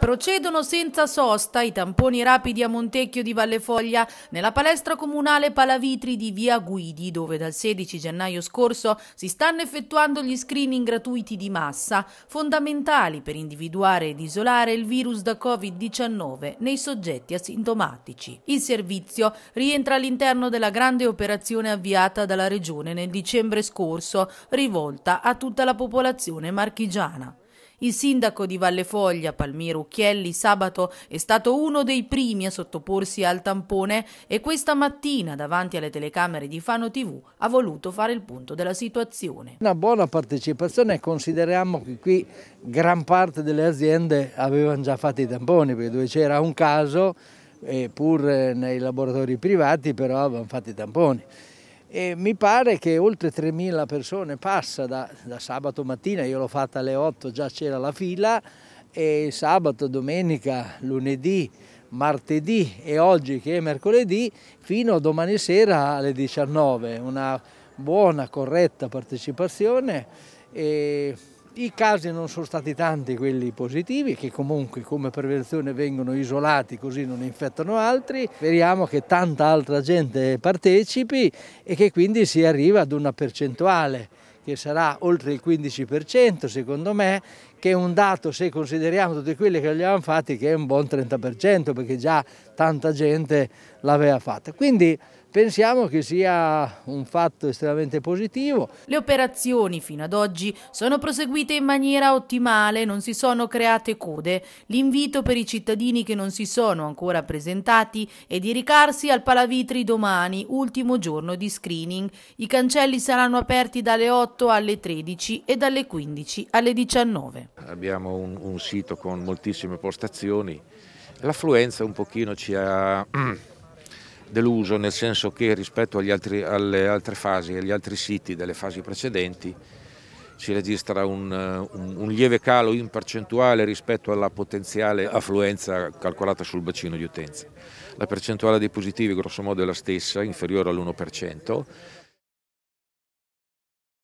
Procedono senza sosta i tamponi rapidi a Montecchio di Vallefoglia nella palestra comunale Palavitri di Via Guidi, dove dal 16 gennaio scorso si stanno effettuando gli screening gratuiti di massa, fondamentali per individuare ed isolare il virus da Covid-19 nei soggetti asintomatici. Il servizio rientra all'interno della grande operazione avviata dalla Regione nel dicembre scorso, rivolta a tutta la popolazione marchigiana. Il sindaco di Valle Foglia, Palmiro Ucchielli, sabato è stato uno dei primi a sottoporsi al tampone e questa mattina davanti alle telecamere di Fano TV ha voluto fare il punto della situazione. Una buona partecipazione, consideriamo che qui gran parte delle aziende avevano già fatto i tamponi perché dove c'era un caso eh, pur eh, nei laboratori privati però avevano fatto i tamponi. E mi pare che oltre 3.000 persone passa da, da sabato mattina, io l'ho fatta alle 8, già c'era la fila, e sabato, domenica, lunedì, martedì e oggi che è mercoledì fino a domani sera alle 19. Una buona, corretta partecipazione e i casi non sono stati tanti quelli positivi, che comunque come prevenzione vengono isolati così non infettano altri. Speriamo che tanta altra gente partecipi e che quindi si arriva ad una percentuale che sarà oltre il 15% secondo me, che è un dato se consideriamo tutti quelli che li avevamo fatti che è un buon 30% perché già tanta gente l'aveva fatta. Quindi Pensiamo che sia un fatto estremamente positivo. Le operazioni fino ad oggi sono proseguite in maniera ottimale, non si sono create code. L'invito per i cittadini che non si sono ancora presentati è di recarsi al Palavitri domani, ultimo giorno di screening. I cancelli saranno aperti dalle 8 alle 13 e dalle 15 alle 19. Abbiamo un, un sito con moltissime postazioni. L'affluenza un pochino ci ha deluso nel senso che rispetto altri, alle altre fasi, agli altri siti delle fasi precedenti si registra un, un, un, lieve calo in percentuale rispetto alla potenziale affluenza calcolata sul bacino di utenza. La percentuale dei positivi grossomodo è la stessa, inferiore all'1%,